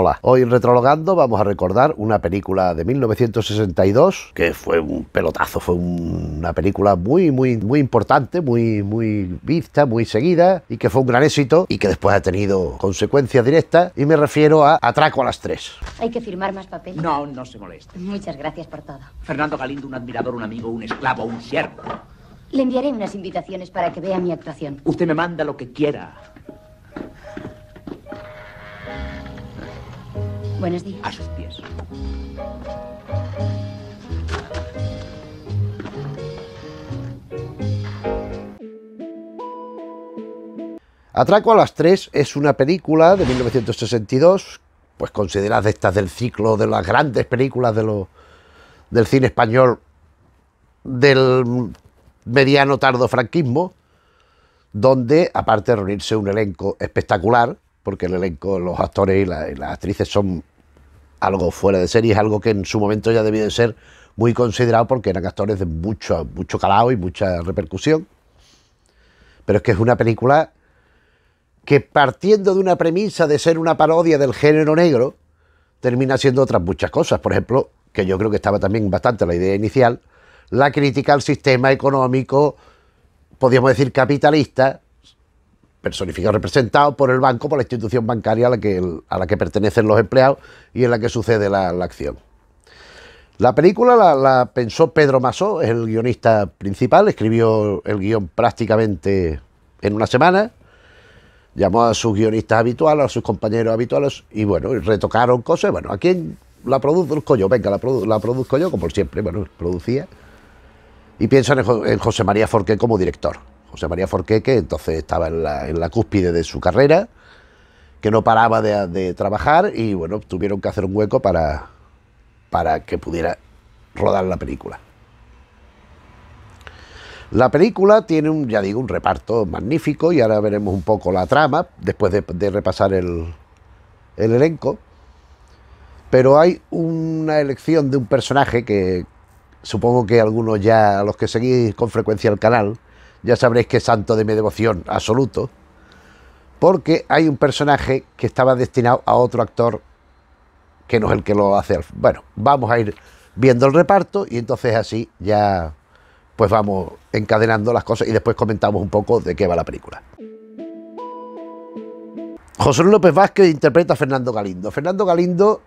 Hola, hoy Retrologando vamos a recordar una película de 1962 que fue un pelotazo, fue una película muy, muy, muy importante, muy, muy vista, muy seguida y que fue un gran éxito y que después ha tenido consecuencias directas y me refiero a Atraco a las tres. Hay que firmar más papeles. No, no se moleste. Muchas gracias por todo. Fernando Galindo, un admirador, un amigo, un esclavo, un siervo. Le enviaré unas invitaciones para que vea mi actuación. Usted me manda lo que quiera. Buenos días. A sus pies. Atraco a las tres es una película de 1962, pues considerada estas del ciclo de las grandes películas del cine español del mediano tardo franquismo, donde aparte de reunirse un elenco espectacular, porque el elenco, los actores y, las actrices son algo fuera de serie, es algo que en su momento ya debía de ser muy considerado porque eran actores de mucho, mucho calado y mucha repercusión. Pero es que es una película que partiendo de una premisa de ser una parodia del género negro, termina siendo otras muchas cosas. Por ejemplo, que yo creo que estaba también bastante la idea inicial, la crítica al sistema económico, podríamos decir capitalista, personificado, representado por el banco, por la institución bancaria a la que, a la que pertenecen los empleados y en la que sucede la, acción. La película la, pensó Pedro Masó, es el guionista principal, escribió el guión prácticamente en una semana, llamó a sus guionistas habituales, a sus compañeros habituales y bueno, retocaron cosas. Bueno, ¿a quién la produzco yo? Venga, la, produzco yo como siempre, bueno, producía. Y piensan en, en José María Forqué como director. José María Forqué, que entonces estaba en la, cúspide de su carrera, que no paraba de, trabajar y bueno, tuvieron que hacer un hueco para, para que pudiera rodar la película. La película tiene un, ya digo, un reparto magnífico y ahora veremos un poco la trama después de, repasar el, el elenco. Pero hay una elección de un personaje que supongo que algunos ya, los que seguís con frecuencia el canal, ya sabréis que es santo de mi devoción absoluto, porque hay un personaje que estaba destinado a otro actor que no es el que lo hace. Bueno, vamos a ir viendo el reparto y entonces así ya pues vamos encadenando las cosas y después comentamos un poco de qué va la película. José López Vázquez interpreta a Fernando Galindo. Fernando Galindo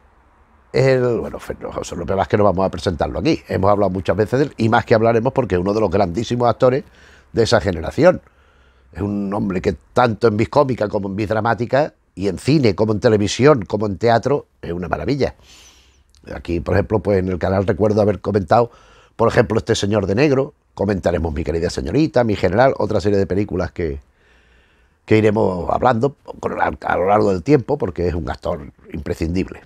es el. Bueno, José López Vázquez no vamos a presentarlo aquí. Hemos hablado muchas veces de él y más que hablaremos porque es uno de los grandísimos actores de esa generación. Es un hombre que tanto en biscómica como en bisdramática. y en cine, como en televisión, como en teatro, es una maravilla. Aquí, por ejemplo, pues en el canal recuerdo haber comentado, por ejemplo, este señor de negro, comentaremos mi querida señorita, mi general, otra serie de películas que, que iremos hablando a lo largo del tiempo, porque es un actor imprescindible.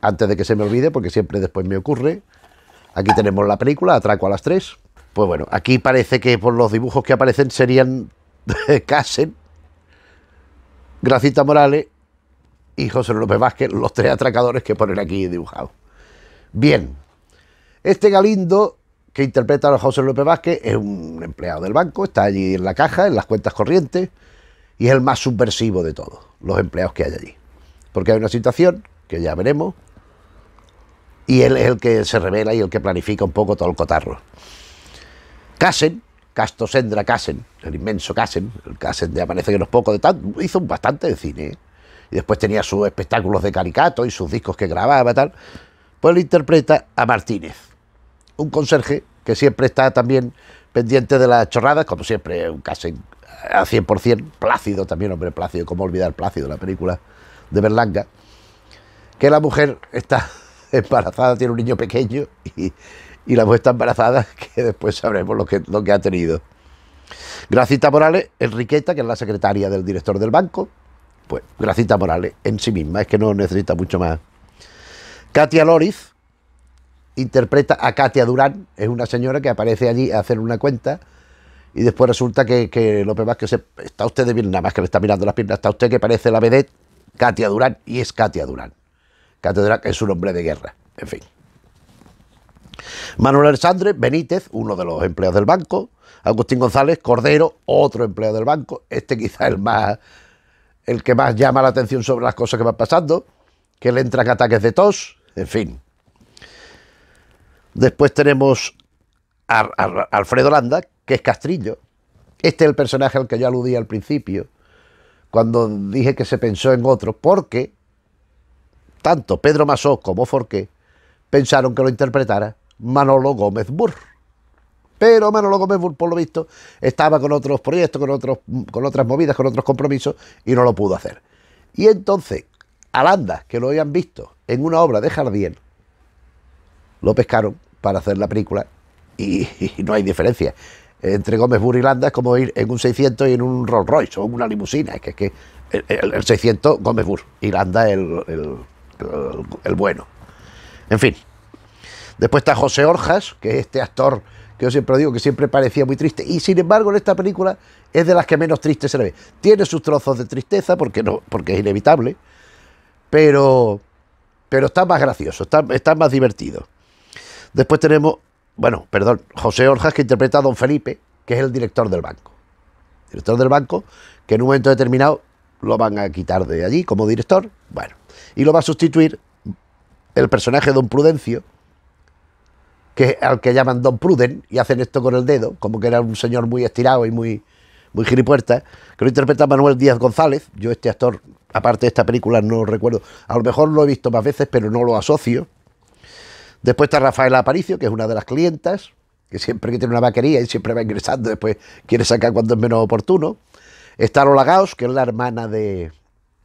Antes de que se me olvide, porque siempre después me ocurre, aquí tenemos la película, Atraco a las tres. Pues bueno, aquí parece que por los dibujos que aparecen serían Casen, Gracita Morales y José López Vázquez, los tres atracadores que ponen aquí dibujados. Bien, este Galindo que interpreta a José López Vázquez es un empleado del banco, está allí en la caja, en las cuentas corrientes, y es el más subversivo de todos los empleados que hay allí. Porque hay una situación que ya veremos, y él es el que se revela y el que planifica un poco todo el cotarro. Casen, Castosendra Casen, el inmenso Casen, el Casen de Amanece que los pocos de tanto, hizo bastante de cine. Y después tenía sus espectáculos de caricato y sus discos que grababa y tal. Pues le interpreta a Martínez, un conserje que siempre está también pendiente de las chorradas, como siempre, un Casen a 100%, Plácido también, hombre, Plácido, cómo olvidar Plácido, la película de Berlanga, que la mujer está embarazada, tiene un niño pequeño y, y la mujer embarazada, que después sabremos lo que, lo que ha tenido. Gracita Morales, Enriqueta, que es la secretaria del director del banco, pues Gracita Morales en sí misma, es que no necesita mucho más. Katia Loriz interpreta a Katia Durán, es una señora que aparece allí a hacer una cuenta y después resulta que, que López Vázquez está usted de bien, nada más que le está mirando las piernas, está usted que parece la vedette Katia Durán y es Katia Durán. Katia Durán es un hombre de guerra, en fin. Manuel Alexandre Benítez, uno de los empleados del banco, Agustín González Cordero, otro empleado del banco, este quizá el más el que más llama la atención sobre las cosas que van pasando, que le entran ataques de tos, en fin. Después tenemos a, Alfredo Landa, que es Castrillo. Este es el personaje al que yo aludí al principio, cuando dije que se pensó en otro, porque tanto Pedro Masó como Forqué pensaron que lo interpretara Manolo Gómez Burr. Pero Manolo Gómez Burr, por lo visto, estaba con otros proyectos, con, otros, con otras movidas, con otros compromisos y no lo pudo hacer. Y entonces, Alanda, que lo habían visto en una obra de Jardín. lo pescaron para hacer la película y, no hay diferencia. Entre Gómez Burr y Landa es como ir en un 600 y en un Rolls Royce o en una limusina. Es que, es que el, 600 Gómez Burr y Landa el, el bueno. En fin, Después está José Orjas, que es este actor que yo siempre digo que siempre parecía muy triste. Y sin embargo, en esta película es de las que menos triste se le ve. Tiene sus trozos de tristeza, porque, no, porque es inevitable, pero, pero está más gracioso, está, más divertido. Después tenemos, bueno, perdón, José Orjas, que interpreta a Don Felipe, que es el director del banco. director del banco, que en un momento determinado lo van a quitar de allí como director, bueno, y lo va a sustituir el personaje de Don Prudencio, que al que llaman Don Pruden y hacen esto con el dedo, como que era un señor muy estirado y muy, muy giripuerta, que lo interpreta Manuel Díaz González. Yo este actor, aparte de esta película, no lo recuerdo. A lo mejor lo he visto más veces, pero no lo asocio. Después está Rafaela Aparicio, que es una de las clientas, que siempre que tiene una vaquería y siempre va ingresando, después quiere sacar cuando es menos oportuno. Está Lola Gaos, que es la hermana de,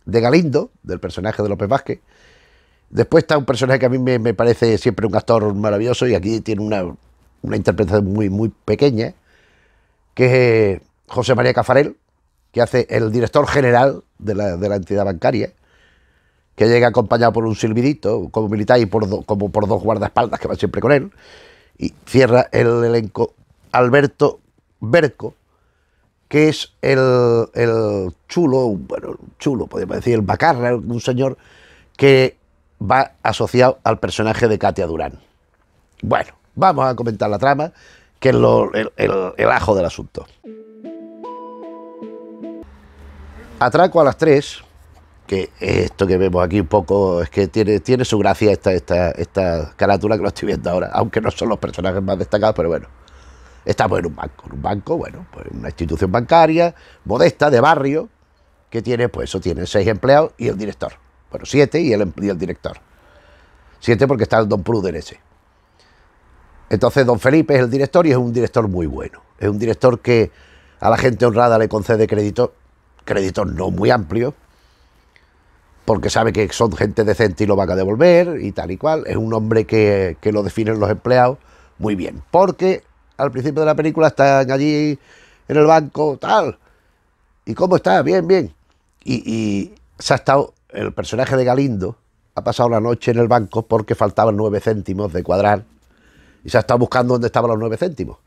de Galindo, del personaje de López Vázquez. Después está un personaje que a mí me, parece siempre un actor maravilloso y aquí tiene una, interpretación muy, muy pequeña, que es eh, José María Cafarel, que hace el director general de la, entidad bancaria, que llega acompañado por un silbidito como militar y por como por dos guardaespaldas que van siempre con él, y cierra el elenco Alberto Berco, que es el, el, chulo, bueno, chulo, podemos decir, el bacarra, un señor que va asociado al personaje de Katia Durán. Bueno, vamos a comentar la trama, que es lo, el, ajo del asunto. Atraco a las tres... que esto que vemos aquí un poco, es que tiene, tiene su gracia esta, esta, esta carátula que lo estoy viendo ahora, aunque no son los personajes más destacados, pero bueno. Estamos pues en un banco, en un banco, bueno, pues una institución bancaria, modesta, de barrio, que tiene, pues eso, tiene seis empleados y el director. Bueno, siete y el, el director. Siete porque está el Don Pruder ese. Entonces Don Felipe es el director y es un director muy bueno. Es un director que a la gente honrada le concede crédito crédito no muy amplio porque sabe que son gente decente y lo van a devolver y tal y cual. Es un hombre que, que lo definen los empleados muy bien. Porque al principio de la película están allí en el banco, tal. ¿Y cómo está? Bien, bien. y se ha estado el personaje de Galindo ha pasado la noche en el banco porque faltaban nueve céntimos de cuadrar y se ha estado buscando dónde estaban los nueve céntimos.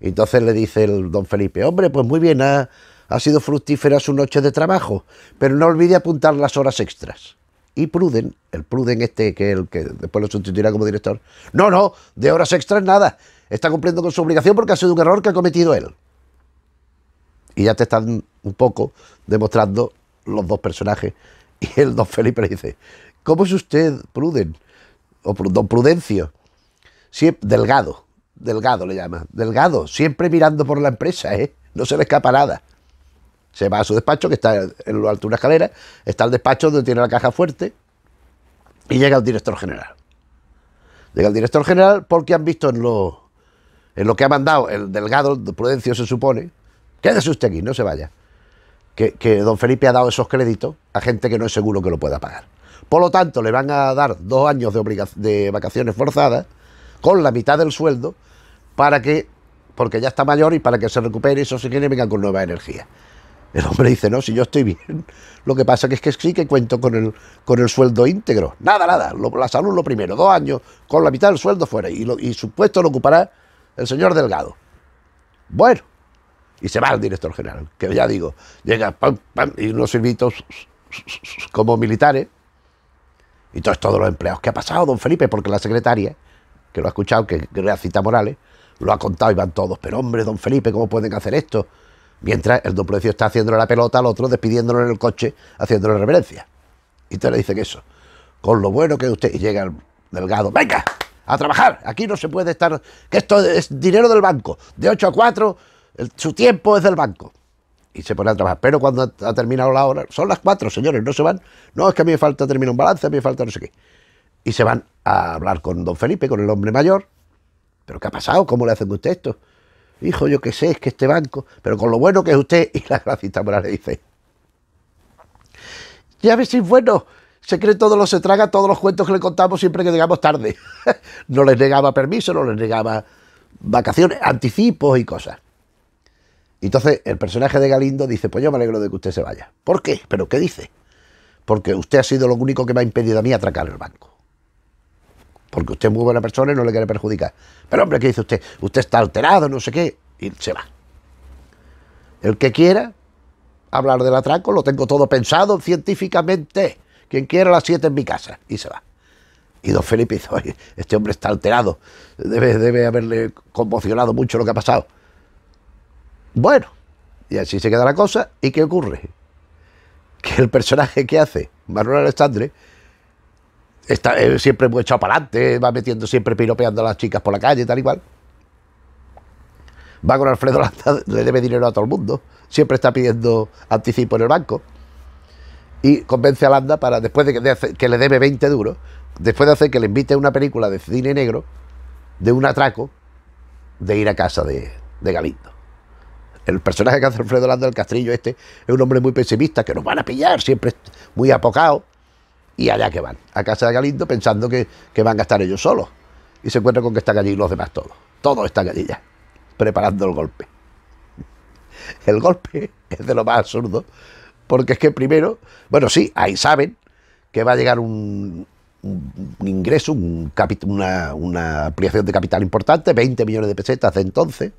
Y entonces le dice el don Felipe, hombre, pues muy bien, ha, ha sido fructífera su noche de trabajo, pero no olvide apuntar las horas extras. Y Pruden, el Pruden este, que el que después lo sustituirá como director, no, no, de horas extras nada, está cumpliendo con su obligación porque ha sido un error que ha cometido él. Y ya te están un poco demostrando los dos personajes y el don Felipe le dice, ¿cómo es usted, Pruden? O don Prudencio. delgado, delgado le llama. Delgado, siempre mirando por la empresa, ¿eh? No se le escapa nada. Se va a su despacho, que está en lo alto de una escalera, está el despacho donde tiene la caja fuerte, y llega el director general. Llega el director general porque han visto en lo, en lo que ha mandado el delgado, Prudencio se supone, quédese usted aquí, no se vaya que, don Felipe ha dado esos créditos a gente que no es seguro que lo pueda pagar. Por lo tanto, le van a dar dos años de, vacaciones forzadas con la mitad del sueldo para que, porque ya está mayor y para que se recupere y eso se quiere venga con nueva energía. El hombre dice, no, si yo estoy bien, lo que pasa es que sí que cuento con el, con el sueldo íntegro. Nada, nada, la salud lo primero, dos años con la mitad del sueldo fuera y, y su puesto lo ocupará el señor Delgado. Bueno, y se va al director general, que ya digo, llega y unos servitos como militares, y todos, todos los empleados. ¿Qué ha pasado, don Felipe? Porque la secretaria, que lo ha escuchado, que, era cita Morales, lo ha contado y van todos, pero hombre, don Felipe, ¿cómo pueden hacer esto? Mientras el don está haciendo la pelota al otro, despidiéndolo en el coche, haciéndole reverencia. Y te le dicen eso, con lo bueno que usted... Y llega el delgado, venga, a trabajar, aquí no se puede estar, que esto es dinero del banco, de 8 a 4 su tiempo es del banco. Y se pone a trabajar. Pero cuando ha, terminado la hora, son las cuatro, señores, no se van. No, es que a mí me falta terminar un balance, a mí me falta no sé qué. Y se van a hablar con don Felipe, con el hombre mayor. ¿Pero qué ha pasado? ¿Cómo le hacen usted esto? Hijo, yo qué sé, es que este banco, pero con lo bueno que es usted, y la gracita moral le dice. Ya ves si es bueno, se cree todo lo se traga, todos los cuentos que le contamos siempre que llegamos tarde. no les negaba permiso, no les negaba vacaciones, anticipos y cosas entonces el personaje de Galindo dice, pues yo me alegro de que usted se vaya. ¿Por qué? ¿Pero qué dice? Porque usted ha sido lo único que me ha impedido a mí atracar el banco. Porque usted es muy buena persona y no le quiere perjudicar. Pero hombre, ¿qué dice usted? Usted está alterado, no sé qué. Y se va. El que quiera hablar del atraco, lo tengo todo pensado científicamente. Quien quiera las siete en mi casa. Y se va. Y don Felipe dice, este hombre está alterado. debe haberle conmocionado mucho lo que ha pasado. Bueno, y así se queda la cosa. ¿Y qué ocurre? Que el personaje que hace Manuel Alexandre está eh, siempre muy echado para adelante, va metiendo siempre piropeando a las chicas por la calle, tal y cual. Va con Alfredo Landa, le debe dinero a todo el mundo, siempre está pidiendo anticipo en el banco. Y convence a Landa para, después de que, le debe 20 duros, después de hacer que le invite a una película de cine negro, de un atraco, de ir a casa de Galindo el personaje que hace Alfredo Lando del Castrillo este es un hombre muy pesimista, que nos van a pillar, siempre muy apocado, y allá que van, a casa de Galindo pensando que, van a estar ellos solos, y se encuentran con que están allí los demás todos, todos están allí ya, preparando el golpe. El golpe es de lo más absurdo, porque es que primero, bueno, sí, ahí saben que va a llegar un, ingreso, un una, una ampliación de capital importante, 20 millones de pesetas de entonces,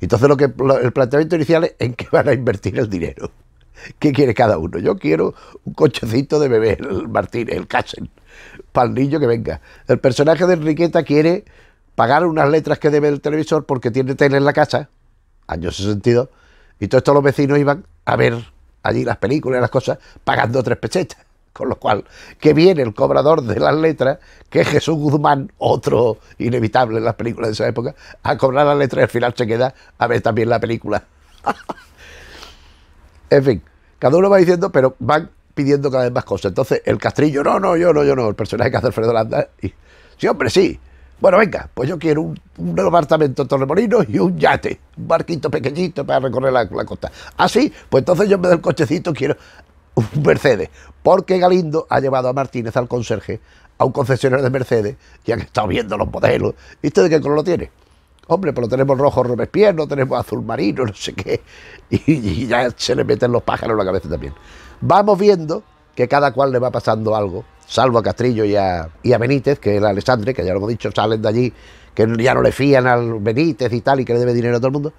entonces lo que el planteamiento inicial es en qué van a invertir el dinero. ¿Qué quiere cada uno? Yo quiero un cochecito de bebé, el Martínez, el Casen, para el niño que venga. El personaje de Enriqueta quiere pagar unas letras que debe el televisor porque tiene tele en la casa, años 62, y todos los vecinos iban a ver allí las películas, las cosas, pagando tres pechetas. Con lo cual, que viene el cobrador de las letras, que es Jesús Guzmán, otro inevitable en las películas de esa época, a cobrar las letras y al final se queda a ver también la película. en fin, cada uno va diciendo, pero van pidiendo cada vez más cosas. Entonces, el Castrillo, no, no, yo no, yo no, el personaje que hace Alfredo Landa, y, sí, hombre, sí. Bueno, venga, pues yo quiero un, un apartamento en Torremolinos y un yate, un barquito pequeñito para recorrer la, costa. Ah, sí, pues entonces yo me doy el cochecito quiero un Mercedes, porque Galindo ha llevado a Martínez, al conserje, a un concesionario de Mercedes ya han estado viendo los modelos. ¿Y usted de qué color lo tiene? Hombre, pues lo tenemos rojo Robespierre, no tenemos azul marino, no sé qué. Y, ya se le meten los pájaros en la cabeza también. Vamos viendo que cada cual le va pasando algo, salvo a Castrillo y a, y a Benítez, que es el Alessandre, que ya lo hemos dicho, salen de allí, que ya no le fían al Benítez y tal, y que le debe dinero a todo el mundo.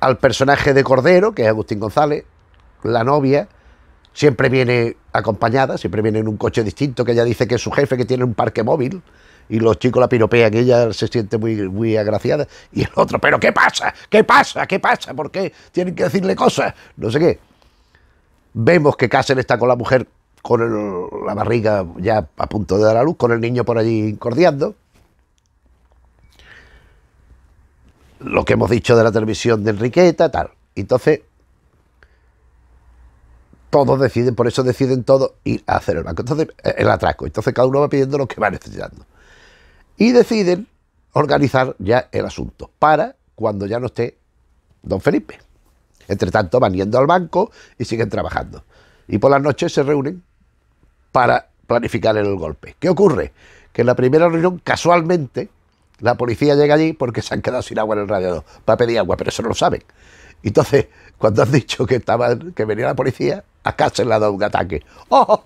Al personaje de Cordero, que es Agustín González, la novia siempre viene acompañada, siempre viene en un coche distinto, que ella dice que es su jefe, que tiene un parque móvil, y los chicos la piropean, y ella se siente muy, agraciada, y el otro, pero ¿qué pasa? ¿Qué pasa? ¿Qué pasa? ¿Por qué tienen que decirle cosas? No sé qué. Vemos que Cáceres está con la mujer con la barriga ya a punto de dar a luz, con el niño por allí incordiando. Lo que hemos dicho de la televisión de Enriqueta, tal. Entonces, todos deciden, por eso deciden todos ir a hacer el banco. Entonces, eh, el atraco. Entonces cada uno va pidiendo lo que va necesitando. Y deciden organizar ya el asunto para cuando ya no esté don Felipe. Entre tanto, van yendo al banco y siguen trabajando. Y por las noches se reúnen para planificar el golpe. ¿Qué ocurre? Que en la primera reunión, casualmente, la policía llega allí porque se han quedado sin agua en el radiador para pedir agua, pero eso no lo saben. Entonces, cuando has dicho que, estaba, que venía la policía, ...acá se le ha dado un ataque. ¡Oh,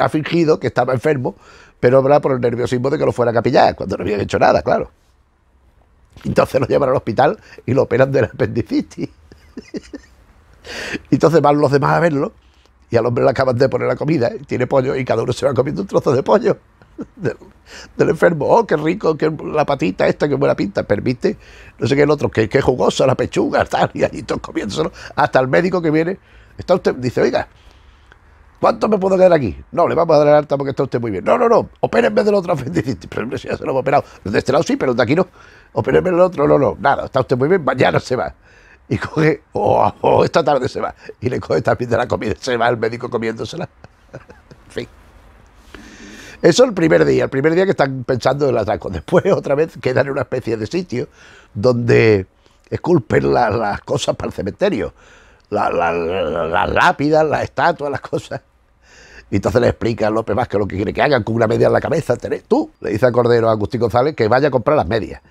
ha fingido que estaba enfermo, pero habrá por el nerviosismo de que lo fuera a capillar... cuando no habían hecho nada, claro. Entonces lo llevan al hospital y lo operan de apendicitis. Entonces van los demás a verlo y al hombre le acaban de poner la comida, tiene pollo y cada uno se va comiendo un trozo de pollo. del, enfermo. Oh, qué rico, qué, la patita esta, qué buena pinta. Permite, no sé qué el otro, que qué jugosa la pechuga, tal, y allí todos comiéndoselo. Hasta el médico que viene, está usted, dice, oiga, ¿Cuánto me puedo quedar aquí? No, le vamos a dar alta porque está usted muy bien. No, no, no, opérenme del otro. Pero si ya se lo hemos operado. De este lado sí, pero de aquí no. Opérenme del otro. No, no, nada, está usted muy bien, mañana se va. Y coge, oh, oh, esta tarde se va. Y le coge también de la comida, se va el médico comiéndosela. en fin. Eso el primer día, el primer día que están pensando en el atraco. Después otra vez quedan en una especie de sitio donde esculpen las cosas para el cementerio. Las lápidas, las estatuas, las cosas. Y entonces le explica a López Vázquez lo que quiere que hagan con una media en la cabeza. tú, le dice a Cordero a Agustín González que vaya a comprar las medias.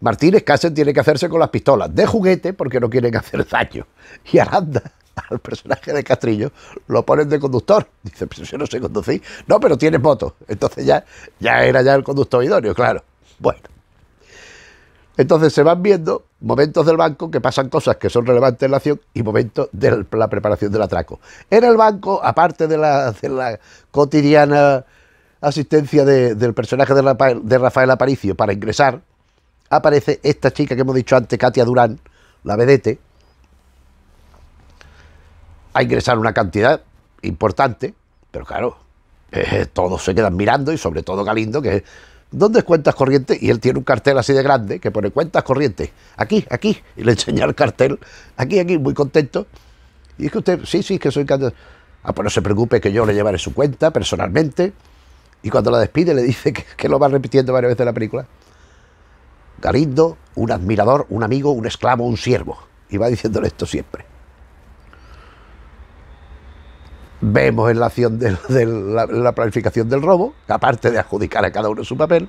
Martínez Casen tiene que hacerse con las pistolas de juguete porque no quieren hacer daño. Y Aranda al personaje de Castrillo lo ponen de conductor. Dice, pero yo no sé conducir. No, pero tiene moto. Entonces ya, ya era ya el conductor idóneo, claro. Bueno. Entonces se van viendo momentos del banco que pasan cosas que son relevantes en la acción y momentos de la preparación del atraco. En el banco, aparte de la, la cotidiana asistencia del personaje de de Rafael Aparicio para ingresar, aparece esta chica que hemos dicho antes, Katia Durán, la vedete, a ingresar una cantidad importante, pero claro, eh, todos se quedan mirando y sobre todo Galindo, que es, ¿dónde es cuentas corrientes? Y él tiene un cartel así de grande que pone cuentas corrientes, aquí, aquí, y le enseña el cartel, aquí, aquí, muy contento. Y es que usted, sí, sí, que soy cantante, Ah, pues no se preocupe que yo le llevaré su cuenta personalmente. Y cuando la despide le dice que, que lo va repitiendo varias veces en la película. Galindo, un admirador, un amigo, un esclavo, un siervo. Y va diciéndole esto siempre. vemos en la acción de, la, planificación del robo, aparte de adjudicar a cada uno su papel,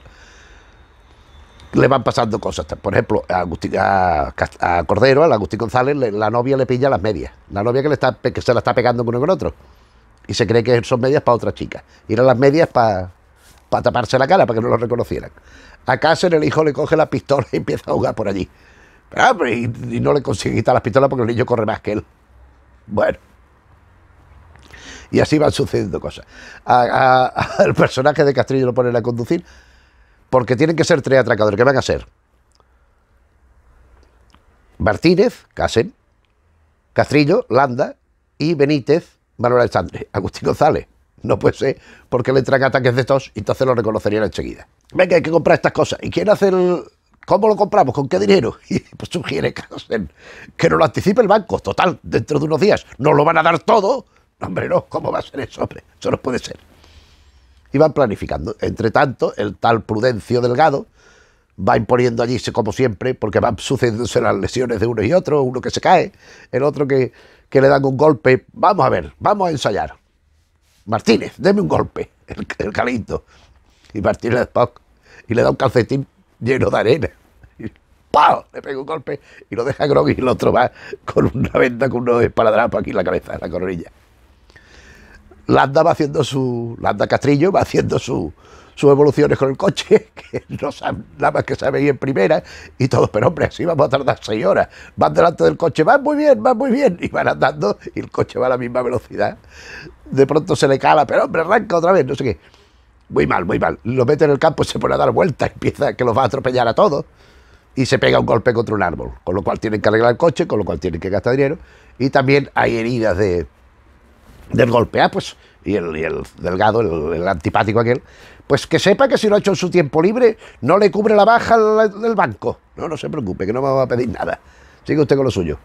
le van pasando cosas. Por ejemplo, a, Agustín, a, a Cordero, a Agustín González, la novia le pilla las medias. La novia que, le está, que se la está pegando uno con otro. Y se cree que son medias para otras chicas Y eran las medias para taparse la cara, para que no lo reconocieran. A Cáceres el hijo le coge la pistola y empieza a jugar por allí. y, no le consigue quitar las pistolas porque el niño corre más que él. Bueno, y así van sucediendo cosas. al personaje de Castrillo lo ponen a conducir porque tienen que ser tres atracadores. ¿Qué van a ser? Martínez, Casen, Castrillo, Landa y Benítez, Manuel Alexandre, Agustín González. No puede ser, porque le traen ataques de estos y entonces lo reconocerían enseguida. Venga, hay que comprar estas cosas. ¿Y quién hace el...? ¿Cómo lo compramos? ¿Con qué dinero? Y pues sugiere Casen que no lo anticipe el banco. Total, dentro de unos días nos lo van a dar todo hombre, no, ¿cómo va a ser eso, hombre? Eso no puede ser. Y van planificando. Entre tanto, el tal Prudencio Delgado va imponiendo allí, como siempre, porque van sucediéndose las lesiones de uno y otro, uno que se cae, el otro que, le dan un golpe. Vamos a ver, vamos a ensayar. Martínez, deme un golpe, el, calito. Y Martínez y le da un calcetín lleno de arena. Le pega un golpe y lo deja groggy y el otro va con una venda, con unos esparadrapos aquí en la cabeza, en la coronilla. Landa va haciendo su. Landa Castrillo va haciendo su, sus evoluciones con el coche, que no sabe, nada más que sabe en primera, y todo pero hombre, así vamos a tardar seis horas. Van delante del coche, van muy bien, van muy bien, y van andando, y el coche va a la misma velocidad. De pronto se le cala, pero hombre, arranca otra vez, no sé qué. Muy mal, muy mal. Lo mete en el campo, se pone a dar vueltas, empieza que los va a atropellar a todos, y se pega un golpe contra un árbol, con lo cual tienen que arreglar el coche, con lo cual tienen que gastar dinero, y también hay heridas de del golpear, ah, pues, y el, delgado, el, antipático aquel, pues que sepa que si lo ha hecho en su tiempo libre, no le cubre la baja del banco. No, no se preocupe, que no me va a pedir nada. Sigue usted con lo suyo.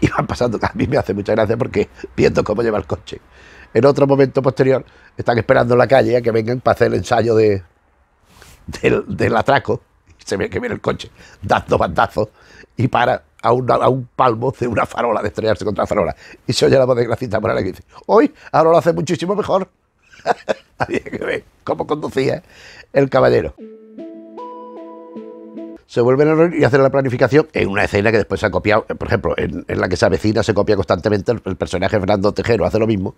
Y van pasando, a mí me hace mucha gracia porque viendo cómo lleva el coche. En otro momento posterior, están esperando en la calle a que vengan para hacer el ensayo de, del, del atraco. se ve que viene el coche dando bandazos y para a, un palmo de una farola, de estrellarse contra la farola. Y se oye la voz de Gracita Morales que dice, hoy, ahora lo hace muchísimo mejor. Había que ver cómo conducía el caballero. Se vuelven a reunir y hacen la planificación en una escena que después se ha copiado, eh, por ejemplo, en, la que se avecina, se copia constantemente el, personaje Fernando Tejero, hace lo mismo,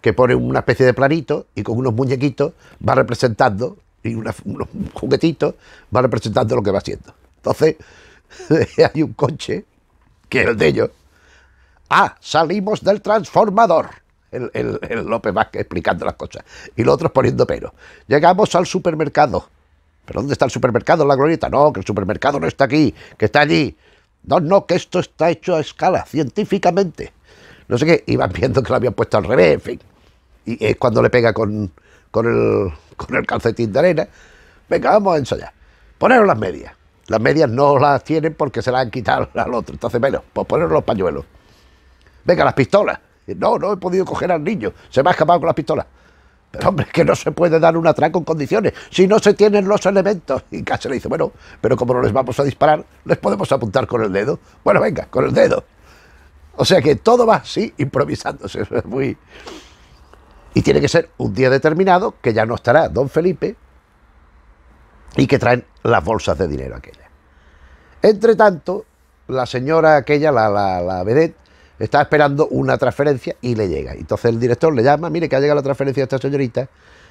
que pone una especie de planito y con unos muñequitos va representando, y unos juguetitos, va representando lo que va haciendo. Entonces, hay un coche, que es el de ellos. Ah, salimos del transformador. El, el, López Vázquez explicando las cosas. Y los otros poniendo pero. Llegamos al supermercado. ¿Pero dónde está el supermercado la glorieta? No, que el supermercado no está aquí, que está allí. No, no, que esto está hecho a escala, científicamente. No sé qué, iban viendo que lo habían puesto al revés, en fin. Y es cuando le pega con, con, el, con el calcetín de arena. Venga, vamos a ensayar. Poneros las medias. Las medias no las tienen porque se las han quitado al otro. Entonces, bueno, pues poner los pañuelos. Venga, las pistolas. No, no he podido coger al niño. Se me ha escapado con las pistolas. Pero hombre, que no se puede dar un atraco en condiciones si no se tienen los elementos. Y Cáceres le dice, bueno, pero como no les vamos a disparar, les podemos apuntar con el dedo. Bueno, venga, con el dedo. O sea que todo va así, improvisándose. muy... Y tiene que ser un día determinado, que ya no estará don Felipe, y que traen las bolsas de dinero aquella. Entre tanto, la señora aquella, la, la, está esperando una transferencia y le llega. Entonces el director le llama, mire que ha llegado la transferencia de esta señorita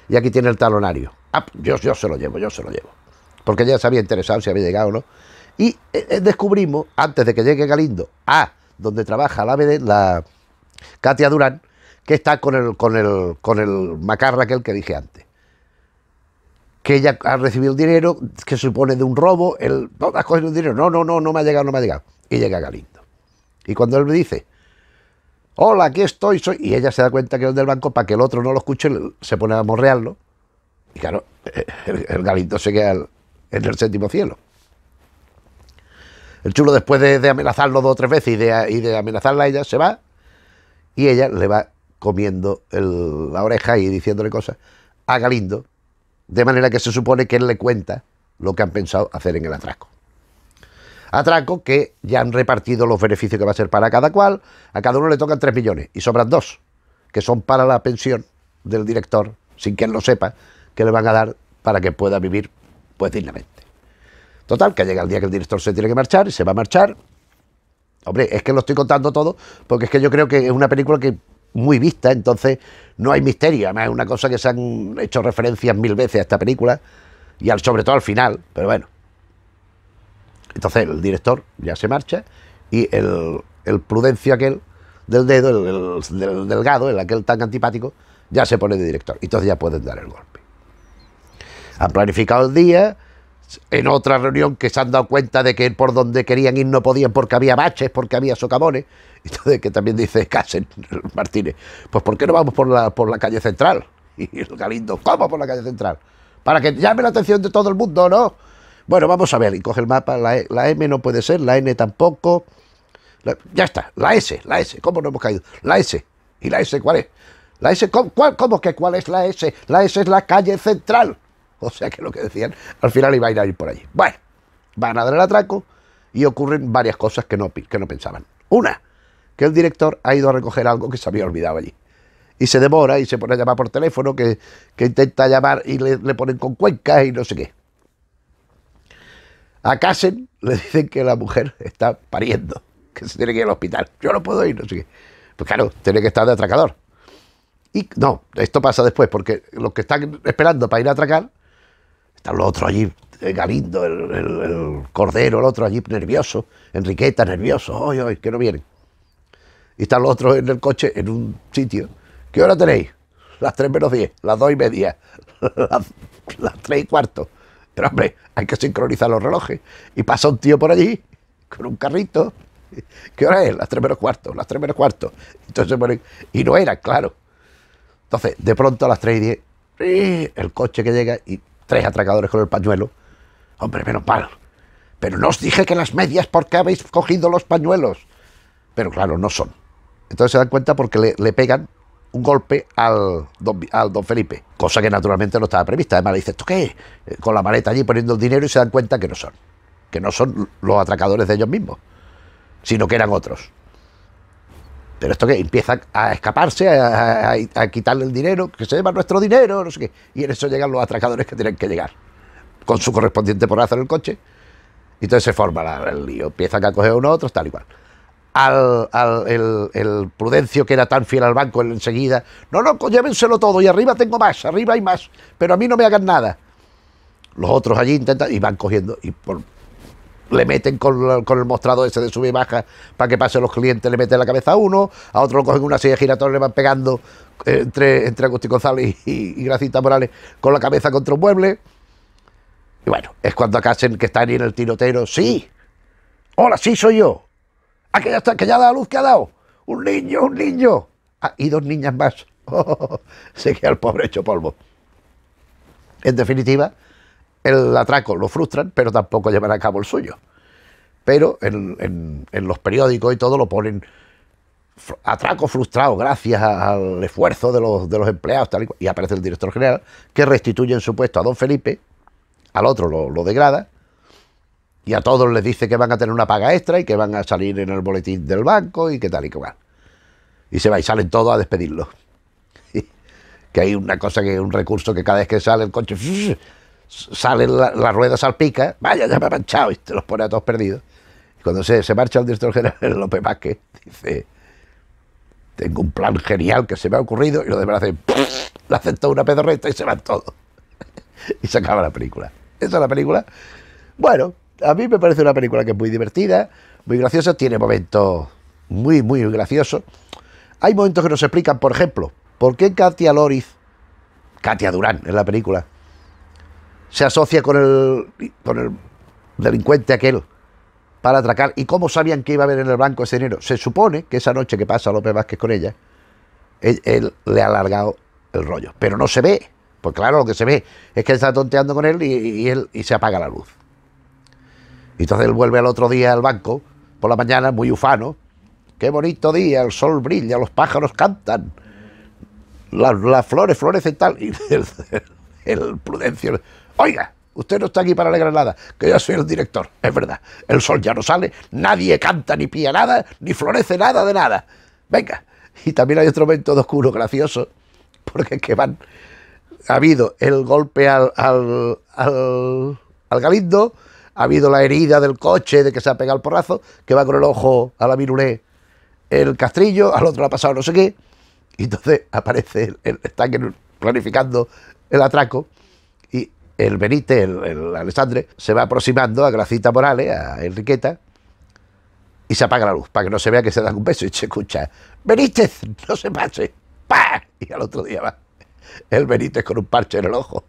y aquí tiene el talonario. Ah, yo, yo se lo llevo, yo se lo llevo. Porque ya se había interesado si había llegado o no. Y eh, eh, descubrimos, antes de que llegue Galindo a donde trabaja la, BD, la Katia Durán, que está con el, con el, con el macarra aquel que dije antes que ella ha recibido el dinero que supone de un robo, él, no, cogido el dinero, no, no, no, no me ha llegado, no me ha llegado. Y llega Galindo. Y cuando él le dice, hola, aquí estoy, soy, y ella se da cuenta que es del banco, para que el otro no lo escuche, se pone a morrearlo. Y claro, el, Galindo se queda en el séptimo cielo. El chulo, después de, amenazarlo dos o tres veces y de, amenazarla a ella, se va y ella le va comiendo la oreja y diciéndole cosas a Galindo de manera que se supone que él le cuenta lo que han pensado hacer en el atraco. Atraco que ya han repartido los beneficios que va a ser para cada cual. A cada uno le tocan 3 millones y sobran 2, que son para la pensión del director, sin que él lo sepa, que le van a dar para que pueda vivir pues dignamente. Total, que llega el día que el director se tiene que marchar y se va a marchar. Hombre, es que lo estoy contando todo, porque es que yo creo que es una película que muy vista, entonces no hay misterio. Además, es una cosa que se han hecho referencias mil veces a esta película y al, sobre todo al final, pero bueno. Entonces el director ya se marcha y el, el prudencio aquel del dedo, el, delgado, el aquel tan antipático, ya se pone de director. Entonces ya pueden dar el golpe. Han planificado el día, en otra reunión que se han dado cuenta de que por donde querían ir no podían porque había baches, porque había socavones. Entonces, que también dice Casen Martínez, pues ¿por qué no vamos por la, por la calle central? Y el Galindo, ¿cómo por la calle central? Para que llame la atención de todo el mundo, ¿no? Bueno, vamos a ver, y coge el mapa, la, e, M no puede ser, la N tampoco. ya está, la S, la S, ¿cómo no hemos caído? La S, ¿y la S cuál es? La S, ¿cuál, ¿cómo que cuál es la S? La S es la calle central. O sea que lo que decían, al final iba a ir, a ir por allí. Bueno, van a dar el atraco y ocurren varias cosas que no, que no pensaban. Una, que el director ha ido a recoger algo que se había olvidado allí. Y se demora y se pone a llamar por teléfono, que, intenta llamar y le, le, ponen con cuencas y no sé qué. A Casen le dicen que la mujer está pariendo, que se tiene que ir al hospital. Yo no puedo ir, no sé qué. Pues claro, tiene que estar de atracador. Y no, esto pasa después, porque los que están esperando para ir a atracar están los otro allí, eh, Galindo, el, Cordero, el otro allí nervioso, Enriqueta nervioso, hoy, hoy, que no vienen. Y está el otro en el coche, en un sitio. ¿Qué hora tenéis? Las 3 menos 10, las 2 y media, las, tres 3 y cuarto. Pero hombre, hay que sincronizar los relojes. Y pasa un tío por allí con un carrito. ¿Qué hora es? Las 3 menos cuarto, las 3 menos cuarto. Entonces Y no era, claro. Entonces, de pronto a las 3 y 10, ¡eh! el coche que llega y tres atracadores con el pañuelo. Hombre, menos mal, Pero no os dije que las medias porque habéis cogido los pañuelos. Pero claro, no son. Entonces se dan cuenta porque le, pegan un golpe al don, al don, Felipe, cosa que naturalmente no estaba prevista. Además le dice, ¿esto qué? Eh, con la maleta allí poniendo el dinero y se dan cuenta que no son. Que no son los atracadores de ellos mismos, sino que eran otros. Pero esto que empieza a escaparse, a, quitarle el dinero, que se lleva nuestro dinero, no sé qué. Y en eso llegan los atracadores que tienen que llegar, con su correspondiente porrazo en el coche. Y entonces se forma el lío. Empiezan a coger uno otros, tal y cual. Al, el, Prudencio, que era tan fiel al banco, enseguida, no, no, llévenselo todo, y arriba tengo más, arriba hay más, pero a mí no me hagan nada. Los otros allí intentan y van cogiendo, y por, le meten con, el mostrado ese de sube y baja para que pasen los clientes, le meten la cabeza a uno, a otro lo cogen una silla giratoria, le van pegando eh, entre, entre Agustín González y, Gracita Morales con la cabeza contra un mueble. Y bueno, es cuando acasen que están en el tirotero. ¡Sí! ¡Hola, sí soy yo! Ah, ya está, que ya da la luz que ha dado. ¡Un niño, un niño! Ah, y dos niñas más. Se queda el pobre hecho polvo. En definitiva, el atraco lo frustran, pero tampoco llevan a cabo el suyo. Pero en, los periódicos y todo lo ponen atraco frustrado gracias al esfuerzo de los, empleados tal y, y, aparece el director general que restituye en su puesto a don Felipe, al otro lo, degrada y a todos les dice que van a tener una paga extra y que van a salir en el boletín del banco y que tal y cual. Y se va y salen todos a despedirlo. que hay una cosa que un recurso que cada vez que sale el coche ...salen las ruedas al pica... vaya, ya me ha manchado, y te los pone a todos perdidos. Y cuando se, marcha el director general López Vázquez, dice, tengo un plan genial que se me ha ocurrido, y lo demás hacen, le hacen toda una pedorreta y se van todos. y se acaba la película. Esa es la película. Bueno, a mí me parece una película que es muy divertida, muy graciosa, tiene momentos muy, muy graciosos. Hay momentos que nos explican, por ejemplo, por qué Katia Loris... Katia Durán en la película, se asocia con el, con el delincuente aquel para atracar. ¿Y cómo sabían que iba a haber en el banco ese dinero? Se supone que esa noche que pasa López Vázquez con ella, él, le ha alargado el rollo. Pero no se ve. Pues claro, lo que se ve es que él está tonteando con él y, él y se apaga la luz. Y entonces él vuelve al otro día al banco, por la mañana, muy ufano. Qué bonito día, el sol brilla, los pájaros cantan, las, flores florecen tal. Y el Prudencio Oiga, usted no está aquí para alegrar nada, que yo soy el director, es verdad. El sol ya no sale, nadie canta ni pía nada, ni florece nada de nada. Venga, y también hay otro momento de oscuro gracioso, porque es que van. Ha habido el golpe al, al, al, al Galindo, ha habido la herida del coche de que se ha pegado el porrazo, que va con el ojo a la virulé... el castrillo, al otro le ha pasado no sé qué, y entonces aparece, el, está están planificando el atraco, el Benítez, el, Alessandre, se va aproximando a Gracita Morales, a Enriqueta, y se apaga la luz, para que no se vea que se da un beso y se escucha, Benítez, no se pase, Pa. Y al otro día va el Benítez con un parche en el ojo.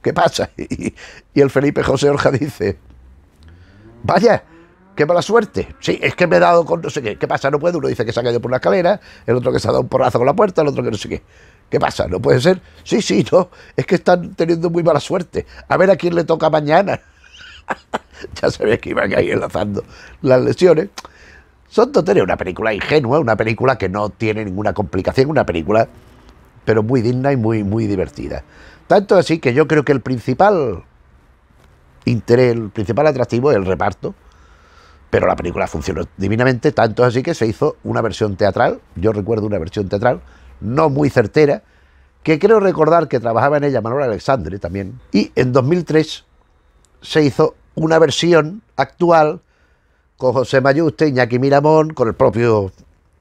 ¿Qué pasa? Y, el Felipe José Orja dice, vaya, qué mala suerte. Sí, es que me he dado con no sé qué. ¿Qué pasa? No puede. Uno dice que se ha caído por una escalera, el otro que se ha dado un porrazo con la puerta, el otro que no sé qué. ¿Qué pasa? ¿No puede ser? Sí, sí, no. Es que están teniendo muy mala suerte. A ver a quién le toca mañana. ya sabéis que iban ahí enlazando las lesiones. Son tonterías, una película ingenua, una película que no tiene ninguna complicación, una película pero muy digna y muy, muy divertida. Tanto así que yo creo que el principal interés, el principal atractivo es el reparto, pero la película funcionó divinamente, tanto así que se hizo una versión teatral, yo recuerdo una versión teatral, no muy certera, que creo recordar que trabajaba en ella Manuel Alexandre también. Y en 2003 se hizo una versión actual con José Mayuste, Iñaki Miramón, con el propio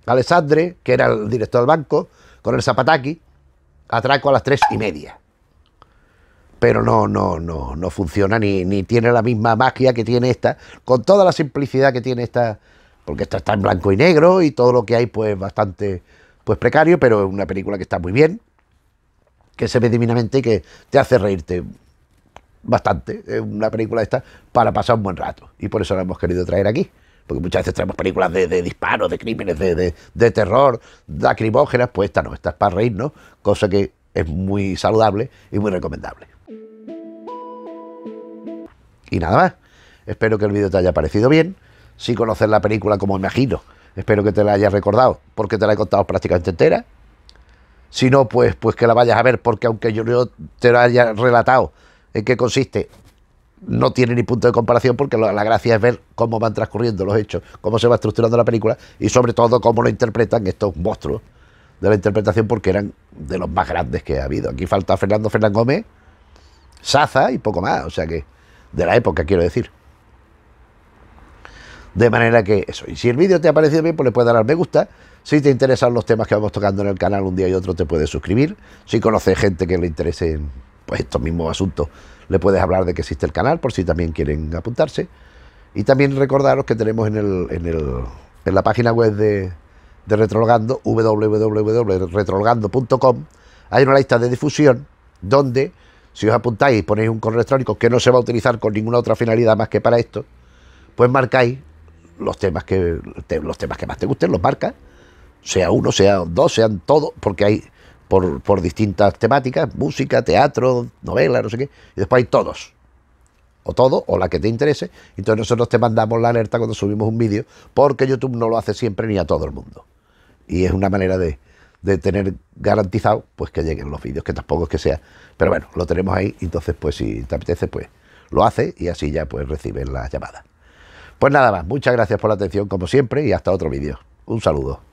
Alexandre, que era el director del banco, con el Zapataki, atraco a las tres y media. Pero no, no, no, no funciona ni, ni tiene la misma magia que tiene esta, con toda la simplicidad que tiene esta, porque esta está en blanco y negro y todo lo que hay pues bastante pues precario, pero es una película que está muy bien, que se ve divinamente y que te hace reírte bastante. Es una película esta para pasar un buen rato. Y por eso la hemos querido traer aquí. Porque muchas veces traemos películas de, disparos, de crímenes, de, terror, de terror, Pues esta no, esta es para reírnos, cosa que es muy saludable y muy recomendable. Y nada más. Espero que el vídeo te haya parecido bien. Si conoces la película como imagino, Espero que te la hayas recordado, porque te la he contado prácticamente entera. Si no, pues, pues que la vayas a ver, porque aunque yo no te la haya relatado en qué consiste, no tiene ni punto de comparación, porque la, la gracia es ver cómo van transcurriendo los hechos, cómo se va estructurando la película y sobre todo cómo lo interpretan estos monstruos de la interpretación, porque eran de los más grandes que ha habido. Aquí falta Fernando Fernán Gómez, Saza y poco más, o sea que de la época quiero decir. De manera que eso. Y si el vídeo te ha parecido bien, pues le puedes dar al me gusta. Si te interesan los temas que vamos tocando en el canal un día y otro, te puedes suscribir. Si conoces gente que le interese en, pues, estos mismos asuntos, le puedes hablar de que existe el canal por si también quieren apuntarse. Y también recordaros que tenemos en, la página web de, de Retrologando, www.retrologando.com, hay una lista de difusión donde, si os apuntáis y ponéis un correo electrónico que no se va a utilizar con ninguna otra finalidad más que para esto, pues marcáis los temas que los temas que más te gusten los marcas, sea uno, sea dos, sean todos, porque hay por, distintas temáticas, música, teatro, novela, no sé qué, y después hay todos. O todo, o la que te interese. Entonces nosotros te mandamos la alerta cuando subimos un vídeo, porque YouTube no lo hace siempre ni a todo el mundo. Y es una manera de, tener garantizado pues que lleguen los vídeos, que tampoco es que sea. Pero bueno, lo tenemos ahí, entonces pues si te apetece, pues lo hace y así ya pues recibes la llamada pues nada más, muchas gracias por la atención como siempre y hasta otro vídeo. Un saludo.